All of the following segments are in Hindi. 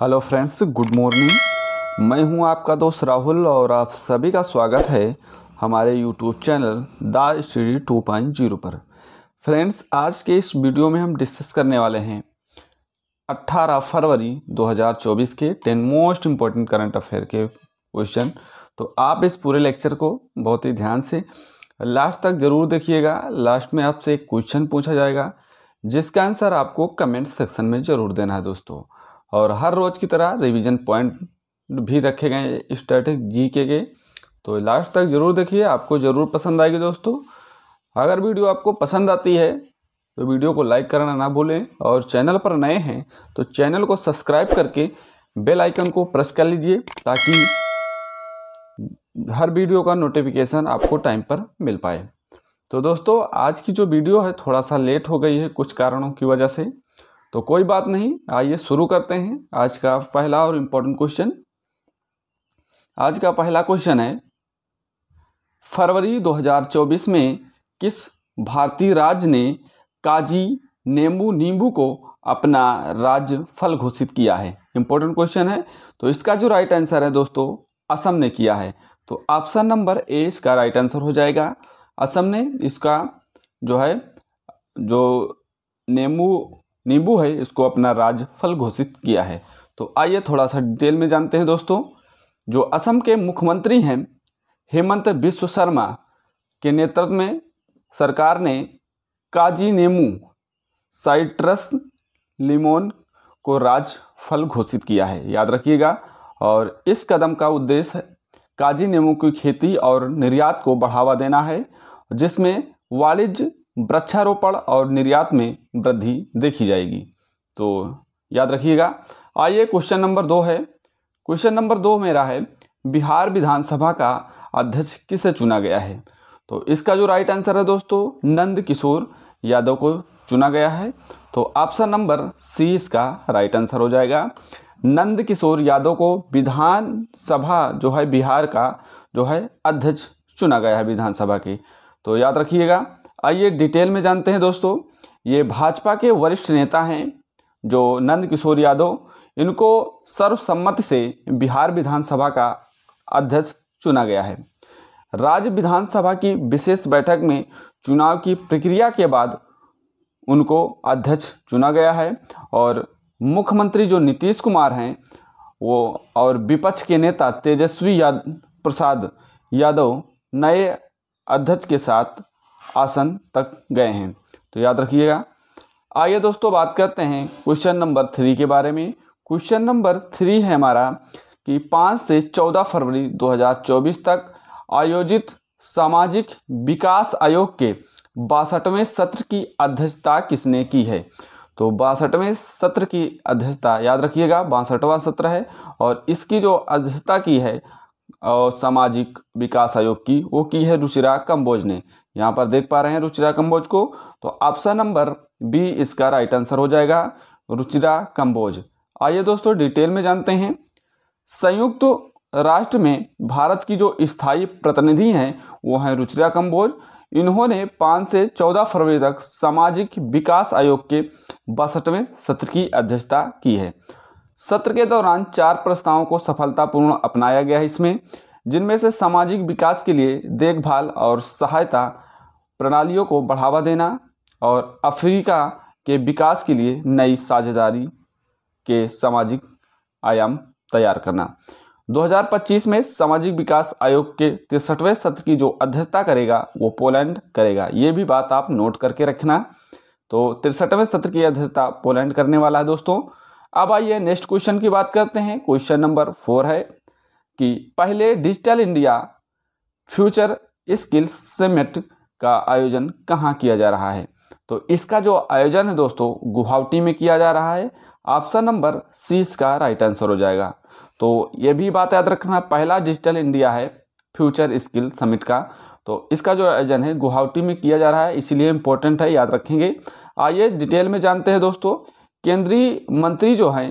हेलो फ्रेंड्स गुड मॉर्निंग मैं हूं आपका दोस्त राहुल और आप सभी का स्वागत है हमारे YouTube channel the study two point zero पर फ्रेंड्स आज के इस वीडियो में हम डिस्कस करने वाले हैं 18 फरवरी 2024 के 10 मोस्ट इम्पॉर्टेंट करंट अफेयर के क्वेश्चन तो आप इस पूरे लेक्चर को बहुत ही ध्यान से लास्ट तक ज़रूर देखिएगा लास्ट में आपसे एक क्वेश्चन पूछा जाएगा जिसका आंसर आपको कमेंट सेक्शन में ज़रूर देना है दोस्तों और हर रोज़ की तरह रिवीजन पॉइंट भी रखे गए स्टैटिक जी के के तो लास्ट तक ज़रूर देखिए आपको ज़रूर पसंद आएगी दोस्तों अगर वीडियो आपको पसंद आती है तो वीडियो को लाइक करना ना भूलें और चैनल पर नए हैं तो चैनल को सब्सक्राइब करके बेल आइकन को प्रेस कर लीजिए ताकि हर वीडियो का नोटिफिकेशन आपको टाइम पर मिल पाए तो दोस्तों आज की जो वीडियो है थोड़ा सा लेट हो गई है कुछ कारणों की वजह से तो कोई बात नहीं आइए शुरू करते हैं आज का पहला और इम्पोर्टेंट क्वेश्चन आज का पहला क्वेश्चन है फरवरी 2024 में किस भारतीय राज्य ने काजी नेम्बू नींबू को अपना राज्य फल घोषित किया है इंपॉर्टेंट क्वेश्चन है तो इसका जो राइट आंसर है दोस्तों असम ने किया है तो ऑप्शन नंबर ए इसका राइट आंसर हो जाएगा असम ने इसका जो है जो नेमू नींबू है इसको अपना फल घोषित किया है तो आइए थोड़ा सा डिटेल में जानते हैं दोस्तों जो असम के मुख्यमंत्री हैं हेमंत विश्व शर्मा के नेतृत्व में सरकार ने काजी नेमू साइट्रस लिमोन को राज फल घोषित किया है याद रखिएगा और इस कदम का उद्देश्य काजी नेमू की खेती और निर्यात को बढ़ावा देना है जिसमें वाणिज्य वृक्षारोपण और निर्यात में वृद्धि देखी जाएगी तो याद रखिएगा आइए क्वेश्चन नंबर दो है क्वेश्चन नंबर दो मेरा है बिहार विधानसभा का अध्यक्ष किसे चुना गया है तो इसका जो राइट आंसर है दोस्तों नंद किशोर यादव को चुना गया है तो ऑप्शन नंबर सी इसका राइट आंसर हो जाएगा नंद किशोर यादव को विधानसभा जो है बिहार का जो है अध्यक्ष चुना गया है विधानसभा के तो याद रखिएगा आइए डिटेल में जानते हैं दोस्तों ये भाजपा के वरिष्ठ नेता हैं जो नंद किशोर यादव इनको सर्वसम्मति से बिहार विधानसभा का अध्यक्ष चुना गया है राज्य विधानसभा की विशेष बैठक में चुनाव की प्रक्रिया के बाद उनको अध्यक्ष चुना गया है और मुख्यमंत्री जो नीतीश कुमार हैं वो और विपक्ष के नेता तेजस्वी याद प्रसाद यादव नए अध्यक्ष के साथ आसन तक गए हैं तो याद रखिएगा आइए दोस्तों बात करते हैं क्वेश्चन नंबर थ्री के बारे में क्वेश्चन नंबर थ्री है हमारा कि पाँच से चौदह फरवरी 2024 तक आयोजित सामाजिक विकास आयोग के बासठवें सत्र की अध्यक्षता किसने की है तो बासठवें सत्र की अध्यक्षता याद रखिएगा बासठवां सत्र है और इसकी जो अध्यक्षता की है और सामाजिक विकास आयोग की वो की है रुचिरा कम्बोज ने यहाँ पर देख पा रहे हैं रुचिरा कंबोज को तो ऑप्शन नंबर बी इसका राइट आंसर हो जाएगा रुचिरा कंबोज आइए दोस्तों डिटेल में जानते हैं संयुक्त तो राष्ट्र में भारत की जो स्थायी प्रतिनिधि हैं वो हैं रुचिरा कंबोज इन्होंने पाँच से चौदह फरवरी तक सामाजिक विकास आयोग के बासठवें सत्र की अध्यक्षता की है सत्र के दौरान चार प्रस्तावों को सफलतापूर्ण अपनाया गया है इसमें जिनमें से सामाजिक विकास के लिए देखभाल और सहायता प्रणालियों को बढ़ावा देना और अफ्रीका के विकास के लिए नई साझेदारी के सामाजिक आयाम तैयार करना 2025 में सामाजिक विकास आयोग के तिरसठवें सत्र की जो अध्यक्षता करेगा वो पोलैंड करेगा ये भी बात आप नोट करके रखना तो तिरसठवें सत्र की अध्यक्षता पोलैंड करने वाला है दोस्तों अब आइए नेक्स्ट क्वेश्चन की बात करते हैं क्वेश्चन नंबर फोर है कि पहले digital India future skills summit का आयोजन कहाँ किया जा रहा है तो इसका जो आयोजन है दोस्तों गुवाहाटी में किया जा रहा है ऑप्शन नंबर सी इसका राइट आंसर हो जाएगा तो ये भी बात याद रखना पहला डिजिटल इंडिया है फ्यूचर स्किल समिट का तो इसका जो आयोजन है गुवाहाटी में किया जा रहा है इसीलिए इम्पोर्टेंट है याद रखेंगे आइए डिटेल में जानते हैं दोस्तों केंद्रीय मंत्री जो हैं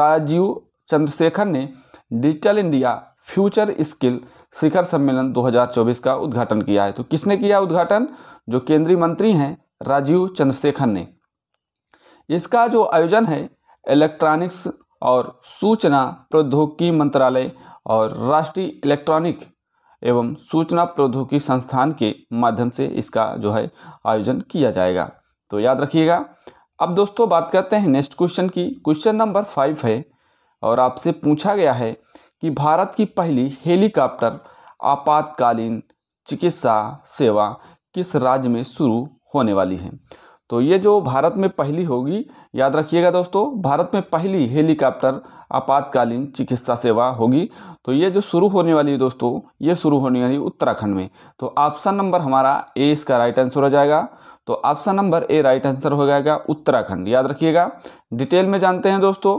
राजीव चंद्रशेखर ने डिजिटल इंडिया फ्यूचर स्किल शिखर सम्मेलन 2024 का उद्घाटन किया है तो किसने किया उद्घाटन जो केंद्रीय मंत्री हैं राजीव चंद्रशेखर ने इसका जो आयोजन है इलेक्ट्रॉनिक्स और सूचना प्रौद्योगिकी मंत्रालय और राष्ट्रीय इलेक्ट्रॉनिक एवं सूचना प्रौद्योगिकी संस्थान के माध्यम से इसका जो है आयोजन किया जाएगा तो याद रखिएगा अब दोस्तों बात करते हैं नेक्स्ट क्वेश्चन की क्वेश्चन नंबर फाइव है और आपसे पूछा गया है कि भारत की पहली हेलीकॉप्टर आपातकालीन चिकित्सा सेवा किस राज्य में शुरू होने वाली है तो ये जो भारत में पहली होगी याद रखिएगा दोस्तों भारत में पहली हेलीकॉप्टर आपातकालीन चिकित्सा सेवा होगी तो ये जो शुरू होने वाली है दोस्तों ये शुरू होने वाली उत्तराखंड में तो ऑप्शन नंबर हमारा ए इसका राइट आंसर हो जाएगा तो option number A right answer हो जाएगा उत्तराखंड याद रखिएगा डिटेल में जानते हैं दोस्तों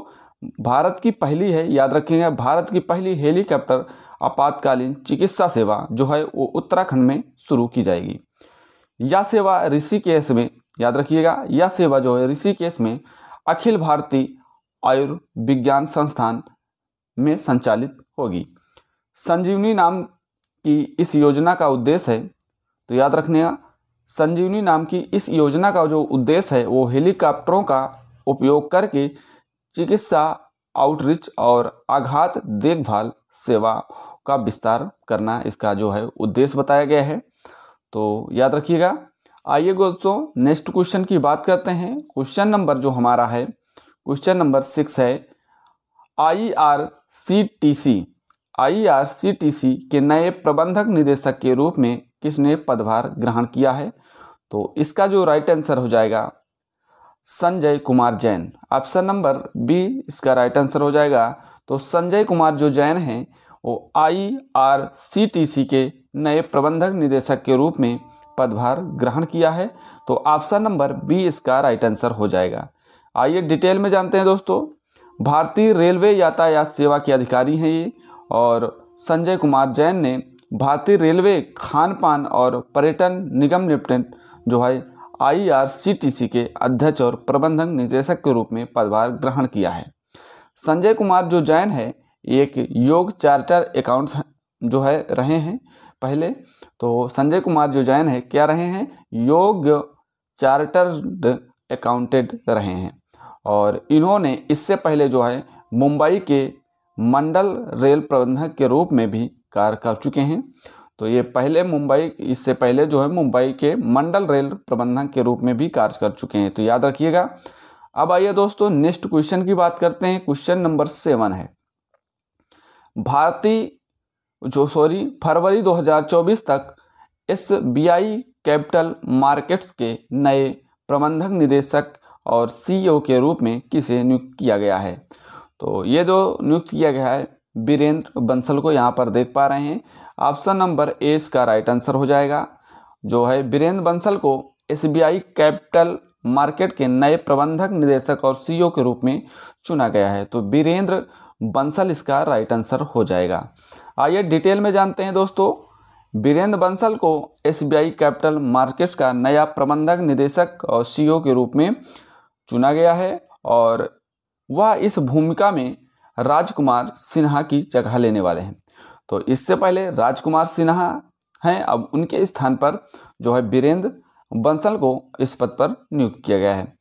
भारत की पहली है याद रखेंगे भारत की पहली हेलीकॉप्टर आपातकालीन चिकित्सा सेवा जो है वो उत्तराखंड में शुरू की जाएगी यह सेवा ऋषिकेश में याद रखिएगा यह सेवा जो है ऋषिकेश में अखिल भारतीय आयुर्विज्ञान संस्थान में संचालित होगी संजीवनी नाम की इस योजना का उद्देश्य है तो याद रखने का संजीवनी नाम की इस योजना का जो उद्देश्य है वो हेलीकॉप्टरों का उपयोग करके चिकित्सा आउटरीच और आघात देखभाल सेवा का विस्तार करना इसका जो है उद्देश्य बताया गया है तो याद रखिएगा आइए दोस्तों नेक्स्ट क्वेश्चन की बात करते हैं क्वेश्चन नंबर जो हमारा है क्वेश्चन नंबर सिक्स है I R C T C I R C T C के नए प्रबंधक निदेशक के रूप में किसने पदभार ग्रहण किया है तो इसका जो राइट आंसर हो जाएगा Sanjay Kumar Jain option number B इसका राइट आंसर हो जाएगा तो संजय कुमार जो जैन हैं वो आई आर सी टी सी के नए प्रबंधक निदेशक के रूप में पदभार ग्रहण किया है तो ऑप्शन नंबर बी इसका राइट आंसर हो जाएगा आइए डिटेल में जानते हैं दोस्तों भारतीय रेलवे यातायात सेवा के अधिकारी हैं ये और संजय कुमार जैन ने भारतीय रेलवे खान पान और पर्यटन निगम लिमिटेड जो है आईआरसीटीसी के अध्यक्ष और प्रबंधक निदेशक के रूप में पदभार ग्रहण किया है संजय कुमार जो जैन है एक योग चार्टर अकाउंट्स जो है रहे हैं पहले तो संजय कुमार जो जैन है क्या रहे हैं योग चार्टर्ड अकाउंटेड रहे हैं और इन्होंने इससे पहले जो है मुंबई के मंडल रेल प्रबंधक के रूप में भी कार्य कर चुके हैं तो ये पहले मुंबई इससे पहले जो है मुंबई के मंडल रेल प्रबंधक के रूप में भी कार्य कर चुके हैं तो याद रखिएगा अब आइए दोस्तों नेक्स्ट क्वेश्चन की बात करते हैं क्वेश्चन नंबर सेवन है भारतीय जो सॉरी फरवरी 2024 तक एस कैपिटल मार्केट्स के नए प्रबंधक निदेशक और सीईओ के रूप में किसे नियुक्त किया गया है तो ये जो नियुक्त किया गया है बीरेंद्र बंसल को यहाँ पर देख पा रहे हैं ऑप्शन नंबर ए इसका राइट आंसर हो जाएगा जो है वीरेंद्र बंसल को एसबीआई कैपिटल मार्केट के नए प्रबंधक निदेशक और सीईओ e के रूप में चुना गया है तो वीरेंद्र बंसल इसका राइट आंसर हो जाएगा आइए डिटेल में जानते हैं दोस्तों वीरेंद्र बंसल को एसबीआई कैपिटल मार्केट का नया प्रबंधक निदेशक और सीईओ e के रूप में चुना गया है और वह इस भूमिका में राजकुमार सिन्हा की जगह लेने वाले हैं तो इससे पहले राजकुमार सिन्हा हैं अब उनके स्थान पर जो है वीरेंद्र बंसल को इस पद पर नियुक्त किया गया है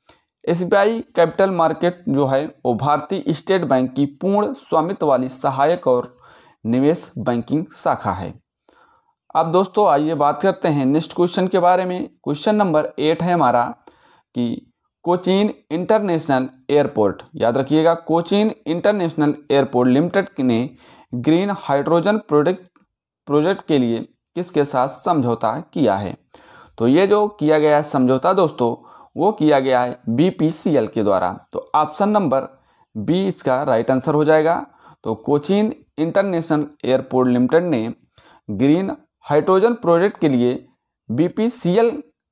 एस कैपिटल मार्केट जो है वो भारतीय स्टेट बैंक की पूर्ण स्वामित्व वाली सहायक और निवेश बैंकिंग शाखा है अब दोस्तों आइए बात करते हैं नेक्स्ट क्वेश्चन के बारे में क्वेश्चन नंबर एट है हमारा कि कोचीन इंटरनेशनल एयरपोर्ट याद रखिएगा कोचीन इंटरनेशनल एयरपोर्ट लिमिटेड ने ग्रीन हाइड्रोजन प्रोडक्ट प्रोजेक्ट के लिए किसके साथ समझौता किया है तो ये जो किया गया है समझौता दोस्तों वो किया गया है बीपीसीएल के द्वारा तो ऑप्शन नंबर बी इसका राइट आंसर हो जाएगा तो कोचीन इंटरनेशनल एयरपोर्ट लिमिटेड ने ग्रीन हाइड्रोजन प्रोजेक्ट के लिए बी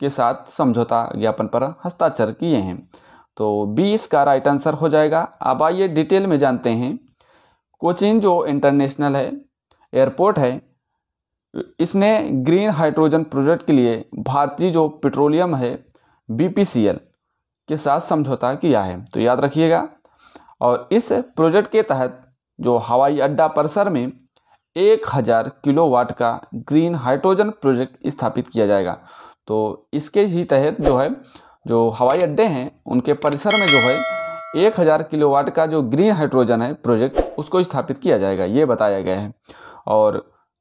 के साथ समझौता ज्ञापन पर हस्ताक्षर किए हैं तो बी इसका राइट आंसर हो जाएगा अब आइए डिटेल में जानते हैं कोचिन जो इंटरनेशनल है एयरपोर्ट है इसने ग्रीन हाइड्रोजन प्रोजेक्ट के लिए भारतीय जो पेट्रोलियम है बीपीसीएल के साथ समझौता किया है तो याद रखिएगा और इस प्रोजेक्ट के तहत जो हवाई अड्डा परिसर में एक हज़ार किलोवाट का ग्रीन हाइड्रोजन प्रोजेक्ट स्थापित किया जाएगा तो इसके ही तहत जो है जो हवाई अड्डे हैं उनके परिसर में जो है एक हज़ार किलोवाट का जो ग्रीन हाइड्रोजन है प्रोजेक्ट उसको स्थापित किया जाएगा ये बताया गया है और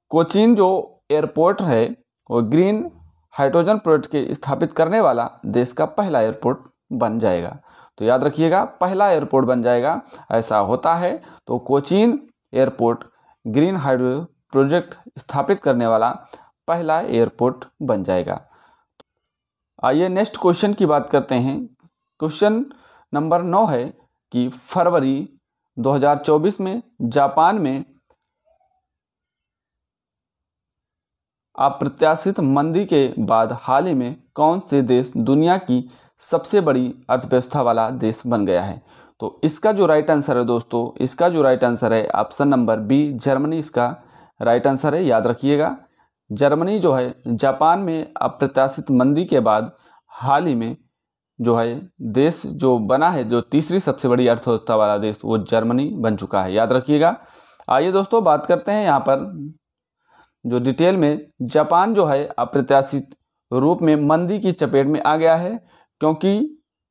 कोचीन जो एयरपोर्ट है वो ग्रीन हाइड्रोजन प्रोजेक्ट के स्थापित करने वाला देश का पहला एयरपोर्ट बन जाएगा तो याद रखिएगा पहला एयरपोर्ट बन जाएगा ऐसा होता है तो Cochin airport green hydro project स्थापित करने वाला पहला एयरपोर्ट बन जाएगा आइए नेक्स्ट क्वेश्चन की बात करते हैं क्वेश्चन नंबर नौ है कि फरवरी 2024 में जापान में अप्रत्याशित मंदी के बाद हाल ही में कौन से देश दुनिया की सबसे बड़ी अर्थव्यवस्था वाला देश बन गया है तो इसका जो राइट आंसर है दोस्तों इसका जो राइट आंसर है ऑप्शन नंबर बी जर्मनी इसका राइट आंसर है याद रखिएगा जर्मनी जो है जापान में अप्रत्याशित मंदी के बाद हाल ही में जो है देश जो बना है जो तीसरी सबसे बड़ी अर्थव्यवस्था वाला देश वो जर्मनी बन चुका है याद रखिएगा आइए दोस्तों बात करते हैं यहाँ पर जो डिटेल में जापान जो है अप्रत्याशित रूप में मंदी की चपेट में आ गया है क्योंकि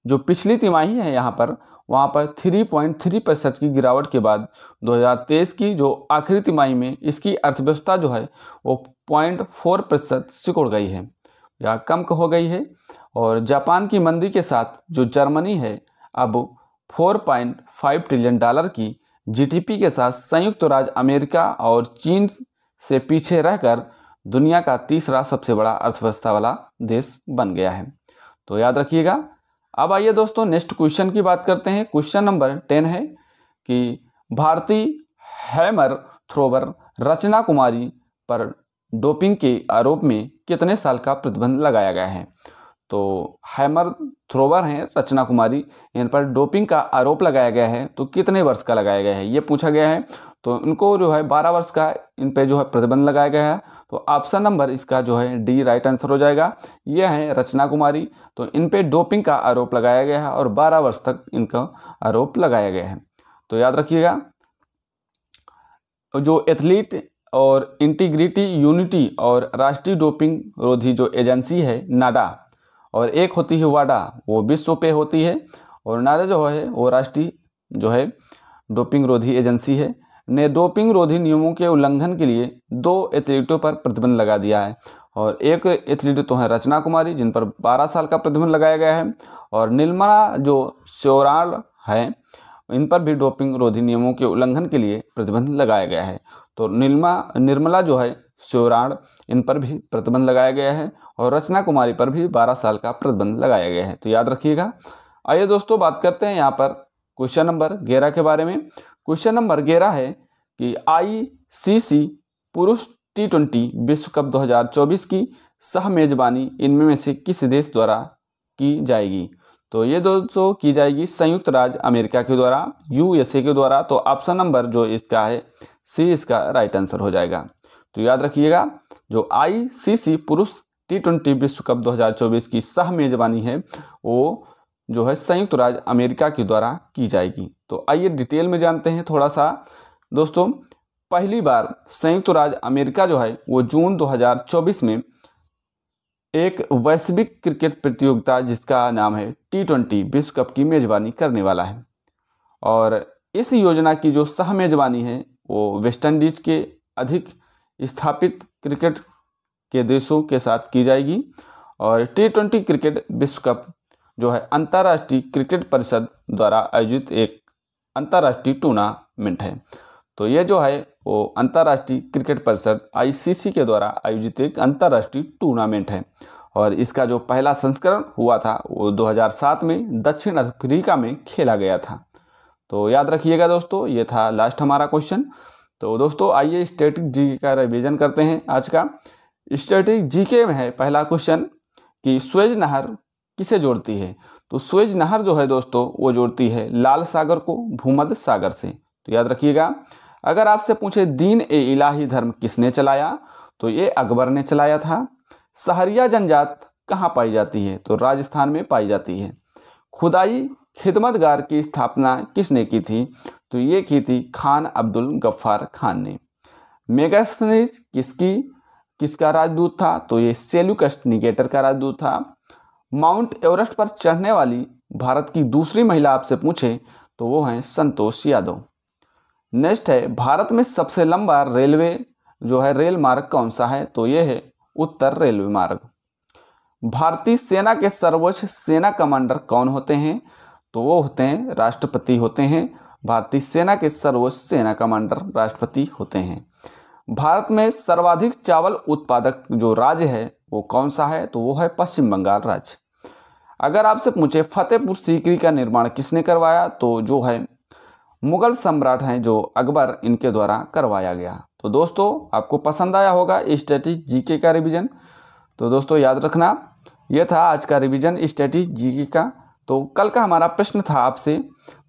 जो पिछली तिमाही है यहाँ पर वहाँ पर 3.3 प्रतिशत की गिरावट के बाद 2023 की जो आखिरी तिमाही में इसकी अर्थव्यवस्था जो है वो पॉइंट फोर प्रतिशत सिकुड़ गई है या कम हो गई है और जापान की मंदी के साथ जो जर्मनी है अब four point five trillion dollar की जीडीपी के साथ संयुक्त राज्य अमेरिका और चीन से पीछे रहकर दुनिया का तीसरा सबसे बड़ा अर्थव्यवस्था वाला देश बन गया है तो याद रखिएगा अब आइए दोस्तों नेक्स्ट क्वेश्चन की बात करते हैं क्वेश्चन नंबर टेन है कि भारतीय हैमर थ्रोवर रचना कुमारी पर डोपिंग के आरोप में कितने साल का प्रतिबंध लगाया गया है तो हैमर थ्रोवर हैं रचना कुमारी इन पर डोपिंग का आरोप लगाया गया है तो कितने वर्ष का लगाया गया है ये पूछा गया है तो इनको जो है बारह वर्ष का इन पर जो है प्रतिबंध लगाया गया है तो ऑप्शन नंबर इसका जो है डी राइट आंसर हो जाएगा यह है रचना कुमारी तो इन पर डोपिंग का आरोप लगाया गया है और बारह वर्ष तक इनका आरोप लगाया गया है तो याद रखिएगा जो एथलीट और इंटीग्रिटी यूनिटी और राष्ट्रीय डोपिंग रोधी जो एजेंसी है नाडा और एक होती है वाडा वो विश्व पे होती है और नाडा जो है वो राष्ट्रीय जो है डोपिंग रोधी एजेंसी है ने डोपिंग रोधी नियमों के उल्लंघन के लिए दो एथलीटों पर प्रतिबंध लगा दिया है और एक एथलीट तो है रचना कुमारी जिन पर 12 साल का प्रतिबंध लगाया गया है और निर्मला जो श्योराल हैं इन पर भी डोपिंग रोधी नियमों के उल्लंघन के लिए प्रतिबंध लगाया गया है तो निर्मा निर्मला जो है शिवराण इन पर भी प्रतिबंध लगाया गया है और रचना कुमारी पर भी 12 साल का प्रतिबंध लगाया गया है तो याद रखिएगा आइए दोस्तों बात करते हैं यहाँ पर क्वेश्चन नंबर ग्यारह के बारे में क्वेश्चन नंबर ग्यारह है कि आई पुरुष टी ट्वेंटी विश्व कप 2024 की सह मेजबानी इनमें में से किस देश द्वारा की जाएगी तो ये दोस्तों की जाएगी संयुक्त राज्य अमेरिका के द्वारा यूएसए के द्वारा तो ऑप्शन नंबर जो इसका है सी इसका राइट आंसर हो जाएगा तो याद रखिएगा जो आईसीसी पुरुष टी ट्वेंटी विश्व कप 2024 की सह मेजबानी है वो जो है संयुक्त राज्य अमेरिका के द्वारा की जाएगी तो आइए डिटेल में जानते हैं थोड़ा सा दोस्तों पहली बार संयुक्त राज्य अमेरिका जो है वो जून 2024 में एक वैश्विक क्रिकेट प्रतियोगिता जिसका नाम है टी ट्वेंटी विश्व कप की मेज़बानी करने वाला है और इस योजना की जो सह मेज़बानी है वो वेस्ट इंडीज़ के अधिक स्थापित क्रिकेट के देशों के साथ की जाएगी और टी ट्वेंटी क्रिकेट विश्व कप जो है अंतर्राष्ट्रीय क्रिकेट परिषद द्वारा आयोजित एक अंतर्राष्ट्रीय टूर्नामेंट है तो ये जो है वो अंतर्राष्ट्रीय क्रिकेट परिषद आईसीसी के द्वारा आयोजित एक अंतर्राष्ट्रीय टूर्नामेंट है और इसका जो पहला संस्करण हुआ था वो 2007 में दक्षिण अफ्रीका में खेला गया था तो याद रखिएगा दोस्तों ये था लास्ट हमारा क्वेश्चन तो दोस्तों आइए स्टेटिक जी का रिविजन करते हैं आज का स्टेटिक जी के में है पहला क्वेश्चन कि स्वेज नहर किसे जोड़ती है तो स्वेज नहर जो है दोस्तों वो जोड़ती है लाल सागर को भूमध सागर से तो याद रखिएगा अगर आपसे पूछे दीन ए इलाही धर्म किसने चलाया तो ये अकबर ने चलाया था सहरिया जनजात कहाँ पाई जाती है तो राजस्थान में पाई जाती है खुदाई खिदमतगार की स्थापना किसने की थी तो ये की थी खान अब्दुल गफ्फार खान ने मेगास्थनीज किसकी किसका राजदूत था तो ये सेलुकस्ट निगेटर का राजदूत था माउंट एवरेस्ट पर चढ़ने वाली भारत की दूसरी महिला आपसे पूछे तो वो हैं संतोष यादव नेक्स्ट है भारत में सबसे लंबा रेलवे जो है रेल मार्ग कौन सा है तो ये है उत्तर रेलवे मार्ग भारतीय सेना के सर्वोच्च सेना कमांडर कौन होते हैं तो वो होते हैं राष्ट्रपति होते हैं भारतीय सेना के सर्वोच्च सेना कमांडर राष्ट्रपति होते हैं भारत में सर्वाधिक चावल उत्पादक जो राज्य है वो कौन सा है तो वो है पश्चिम बंगाल राज्य अगर आपसे पूछे फतेहपुर सीकरी का निर्माण किसने करवाया तो जो है मुगल सम्राट हैं जो अकबर इनके द्वारा करवाया गया तो दोस्तों आपको पसंद आया होगा स्टेटिक जीके का रिवीजन तो दोस्तों याद रखना यह था आज का रिवीजन स्टेटिक जीके का तो कल का हमारा प्रश्न था आपसे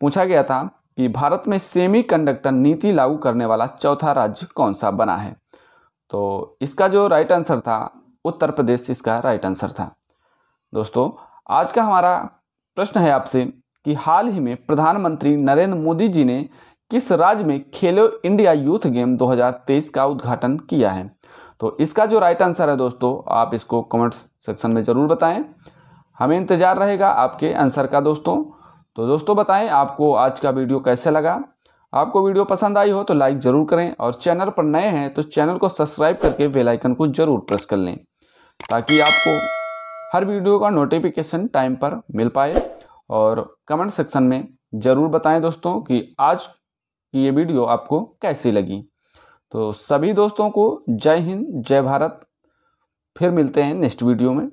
पूछा गया था कि भारत में सेमीकंडक्टर नीति लागू करने वाला चौथा राज्य कौन सा बना है तो इसका जो राइट आंसर था उत्तर प्रदेश इसका राइट आंसर था दोस्तों आज का हमारा प्रश्न है आपसे कि हाल ही में प्रधानमंत्री नरेंद्र मोदी जी ने किस राज्य में खेलो इंडिया यूथ गेम 2023 का उद्घाटन किया है तो इसका जो राइट आंसर है दोस्तों आप इसको कमेंट सेक्शन में ज़रूर बताएं हमें इंतज़ार रहेगा आपके आंसर का दोस्तों तो दोस्तों बताएं आपको आज का वीडियो कैसे लगा आपको वीडियो पसंद आई हो तो लाइक ज़रूर करें और चैनल पर नए हैं तो चैनल को सब्सक्राइब करके बेल आइकन को ज़रूर प्रेस कर लें ताकि आपको हर वीडियो का नोटिफिकेशन टाइम पर मिल पाए और कमेंट सेक्शन में ज़रूर बताएं दोस्तों कि आज की ये वीडियो आपको कैसी लगी तो सभी दोस्तों को जय हिंद जय भारत फिर मिलते हैं नेक्स्ट वीडियो में